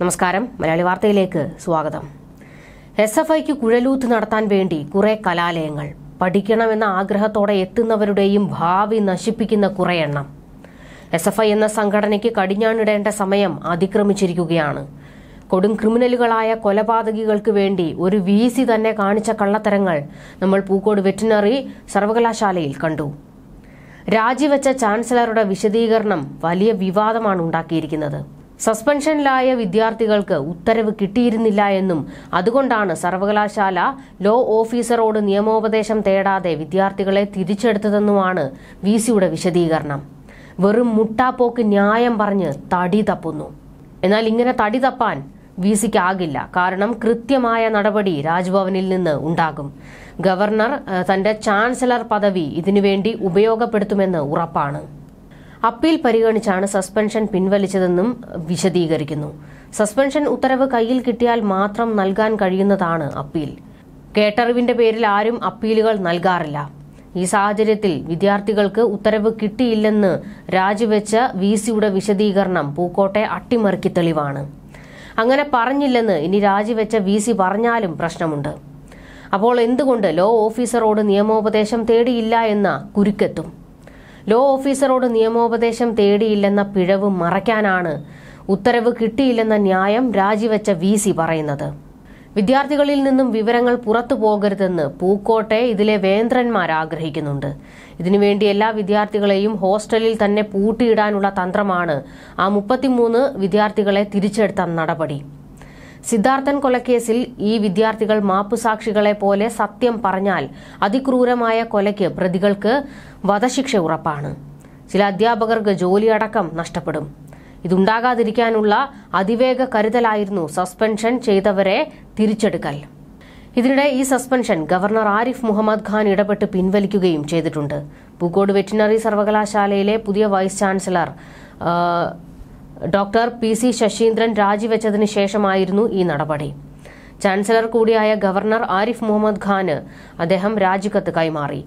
നമസ്കാരം മലയാളി വാർത്തയിലേക്ക് സ്വാഗതം എസ് എഫ് ഐക്ക് കുഴലൂത്ത് നടത്താൻ വേണ്ടി കുറെ കലാലയങ്ങൾ പഠിക്കണമെന്ന ആഗ്രഹത്തോടെ എത്തുന്നവരുടെയും ഭാവി നശിപ്പിക്കുന്ന കുറെ എണ്ണം എസ് എഫ് ഐ എന്ന സംഘടനയ്ക്ക് കടിഞ്ഞാണിടേണ്ട സമയം അതിക്രമിച്ചിരിക്കുകയാണ് കൊടും ക്രിമിനലുകളായ കൊലപാതകികൾക്ക് വേണ്ടി ഒരു വി സി തന്നെ കാണിച്ച കള്ളത്തരങ്ങൾ നമ്മൾ പൂക്കോട് വെറ്റിനറി സർവകലാശാലയിൽ കണ്ടു രാജിവെച്ച ചാൻസലറുടെ വിശദീകരണം വലിയ വിവാദമാണ് ഉണ്ടാക്കിയിരിക്കുന്നത് സസ്പെൻഷനിലായ വിദ്യാർത്ഥികൾക്ക് ഉത്തരവ് കിട്ടിയിരുന്നില്ല എന്നും അതുകൊണ്ടാണ് സർവകലാശാല ലോ ഓഫീസറോട് നിയമോപദേശം തേടാതെ വിദ്യാർത്ഥികളെ തിരിച്ചെടുത്തതെന്നുമാണ് വി സിയുടെ വിശദീകരണം വെറും മുട്ടാപ്പോക്ക് ന്യായം പറഞ്ഞ് തടി തപ്പുന്നു എന്നാൽ ഇങ്ങനെ തടി തപ്പാൻ വി സിക്കാകില്ല കാരണം കൃത്യമായ നടപടി രാജ്ഭവനിൽ നിന്ന് ഉണ്ടാകും ഗവർണർ തന്റെ ചാൻസലർ പദവി ഇതിനുവേണ്ടി ഉപയോഗപ്പെടുത്തുമെന്ന് ഉറപ്പാണ് അപ്പീൽ പരിഗണിച്ചാണ് സസ്പെൻഷൻ പിൻവലിച്ചതെന്നും വിശദീകരിക്കുന്നു സസ്പെൻഷൻ ഉത്തരവ് കയ്യിൽ കിട്ടിയാൽ മാത്രം നൽകാൻ കഴിയുന്നതാണ് അപ്പീൽ കേട്ടറിവിന്റെ പേരിൽ ആരും അപ്പീലുകൾ നൽകാറില്ല ഈ സാഹചര്യത്തിൽ വിദ്യാർത്ഥികൾക്ക് ഉത്തരവ് കിട്ടിയില്ലെന്ന് രാജിവെച്ച വി സിയുടെ വിശദീകരണം പൂക്കോട്ടെ അട്ടിമറിക്കി തെളിവാണ് അങ്ങനെ പറഞ്ഞില്ലെന്ന് ഇനി രാജിവെച്ച വി സി പറഞ്ഞാലും പ്രശ്നമുണ്ട് അപ്പോൾ എന്തുകൊണ്ട് ലോ ഓഫീസറോട് നിയമോപദേശം തേടിയില്ല എന്ന കുരുക്കെത്തും ലോ ഓഫീസറോട് നിയമോപദേശം തേടിയില്ലെന്ന പിഴവ് മറയ്ക്കാനാണ് ഉത്തരവ് കിട്ടിയില്ലെന്ന ന്യായം രാജിവെച്ച വി സി പറയുന്നത് വിദ്യാർത്ഥികളിൽ നിന്നും വിവരങ്ങൾ പുറത്തു പോകരുതെന്ന് പൂക്കോട്ടെ ഇതിലെ വേന്ദ്രന്മാർ ആഗ്രഹിക്കുന്നുണ്ട് ഇതിനുവേണ്ടി എല്ലാ വിദ്യാർത്ഥികളെയും ഹോസ്റ്റലിൽ തന്നെ പൂട്ടിയിടാനുള്ള തന്ത്രമാണ് ആ മുപ്പത്തിമൂന്ന് വിദ്യാർത്ഥികളെ തിരിച്ചെടുത്ത നടപടി സിദ്ധാർത്ഥൻ കൊലക്കേസിൽ ഈ വിദ്യാർത്ഥികൾ മാപ്പുസാക്ഷികളെ പോലെ സത്യം പറഞ്ഞാൽ അതിക്രൂരമായ കൊലയ്ക്ക് പ്രതികൾക്ക് വധശിക്ഷ ഉറപ്പാണ് ചില അധ്യാപകർക്ക് ജോലിയടക്കം നഷ്ടപ്പെടും ഇതുണ്ടാകാതിരിക്കാനുള്ള അതിവേഗ കരുതലായിരുന്നു സസ്പെൻഷൻ ചെയ്തവരെ തിരിച്ചെടുക്കൽ ഇതിനിടെ ഈ സസ്പെൻഷൻ ഗവർണർ ആരിഫ് മുഹമ്മദ് ഖാൻ ഇടപെട്ട് പിൻവലിക്കുകയും ചെയ്തിട്ടുണ്ട് പൂക്കോട് വെറ്റിനറി സർവകലാശാലയിലെ പുതിയ vice chancellor doctor P C Sasheendran രാജിവെച്ചതിന് ശേഷമായിരുന്നു ഈ നടപടി ചാൻസലർ കൂടിയായ ഗവർണർ ആരിഫ് മുഹമ്മദ് ഖാന് അദ്ദേഹം രാജിക്കത്ത് കൈമാറി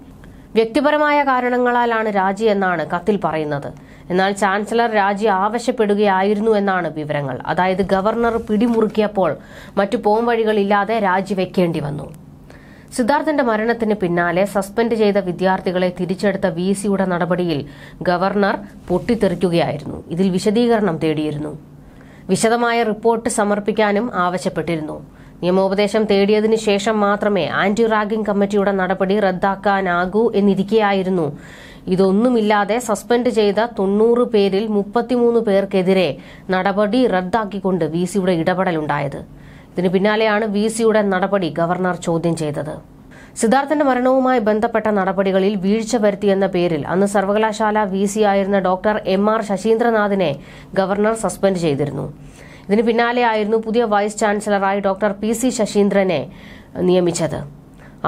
വ്യക്തിപരമായ കാരണങ്ങളാലാണ് രാജി എന്നാണ് കത്തിൽ പറയുന്നത് എന്നാൽ ചാൻസലർ രാജി ആവശ്യപ്പെടുകയായിരുന്നു എന്നാണ് വിവരങ്ങൾ അതായത് ഗവർണർ പിടിമുറുക്കിയപ്പോൾ മറ്റു പോംവഴികളില്ലാതെ രാജിവെക്കേണ്ടി വന്നു സിദ്ധാർത്ഥന്റെ മരണത്തിന് പിന്നാലെ സസ്പെൻഡ് ചെയ്ത വിദ്യാർത്ഥികളെ തിരിച്ചെടുത്ത വി സിയുടെ നടപടിയിൽ ഗവർണർ പൊട്ടിത്തെറിക്കുകയായിരുന്നു ഇതിൽ വിശദീകരണം തേടിയിരുന്നു വിശദമായ റിപ്പോർട്ട് സമർപ്പിക്കാനും ആവശ്യപ്പെട്ടിരുന്നു നിയമോപദേശം തേടിയതിനു ശേഷം മാത്രമേ ആന്റി റാഗിംഗ് കമ്മിറ്റിയുടെ നടപടി റദ്ദാക്കാനാകൂ എന്നിരിക്കെയായിരുന്നു ഇതൊന്നുമില്ലാതെ സസ്പെൻഡ് ചെയ്ത തൊണ്ണൂറ് പേരിൽ മുപ്പത്തിമൂന്ന് പേർക്കെതിരെ നടപടി റദ്ദാക്കിക്കൊണ്ട് വി സിയുടെ ഇടപെടലുണ്ടായത് ഇതിന് പിന്നാലെയാണ് വി സിയുടെ നടപടി ഗവർണർ ചോദ്യം ചെയ്തത് സിദ്ധാർത്ഥന്റെ മരണവുമായി ബന്ധപ്പെട്ട നടപടികളിൽ വീഴ്ച വരുത്തിയെന്ന പേരിൽ അന്ന് സർവകലാശാല വി സി ആയിരുന്ന ഡോക്ടർ എം ആർ ശശീന്ദ്രനാഥിനെ ഗവർണർ സസ്പെൻഡ് ചെയ്തിരുന്നു ഇതിന് പിന്നാലെയായിരുന്നു പുതിയ വൈസ് ചാൻസലറായി ഡോക്ടർ പി സി ശശീന്ദ്രനെ നിയമിച്ചത്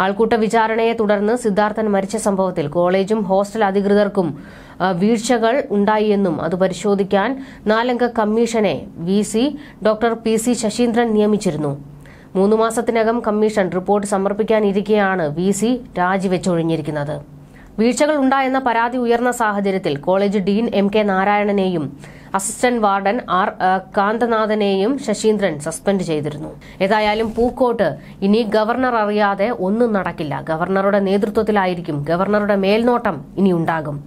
ആൾക്കൂട്ട വിചാരണയെ തുടർന്ന് സിദ്ധാർത്ഥൻ മരിച്ച സംഭവത്തിൽ കോളേജും ഹോസ്റ്റൽ അധികൃതർക്കും വീഴ്ചകൾ ഉണ്ടായിയെന്നും അത് പരിശോധിക്കാൻ നാലംഗ കമ്മീഷനെ V C doctor P C Sasheendran നിയമിച്ചിരുന്നു മൂന്ന് മാസത്തിനകം കമ്മീഷൻ റിപ്പോർട്ട് സമർപ്പിക്കാനിരിക്കെയാണ് വി സി രാജിവെച്ചൊഴിഞ്ഞിരിക്കുന്നത് വീഴ്ചകൾ ഉണ്ടായെന്ന പരാതി ഉയർന്ന സാഹചര്യത്തിൽ കോളേജ് ഡീൻ എം കെ നാരായണനെയും അസിസ്റ്റന്റ് വാർഡൻ ആർ കാന്തനാഥനെയും ശശീന്ദ്രൻ സസ്പെൻഡ് ചെയ്തിരുന്നു ഏതായാലും പൂക്കോട്ട് ഇനി ഗവർണർ അറിയാതെ ഒന്നും നടക്കില്ല ഗവർണറുടെ നേതൃത്വത്തിലായിരിക്കും ഗവർണറുടെ മേൽനോട്ടം ഇനി ഉണ്ടാകും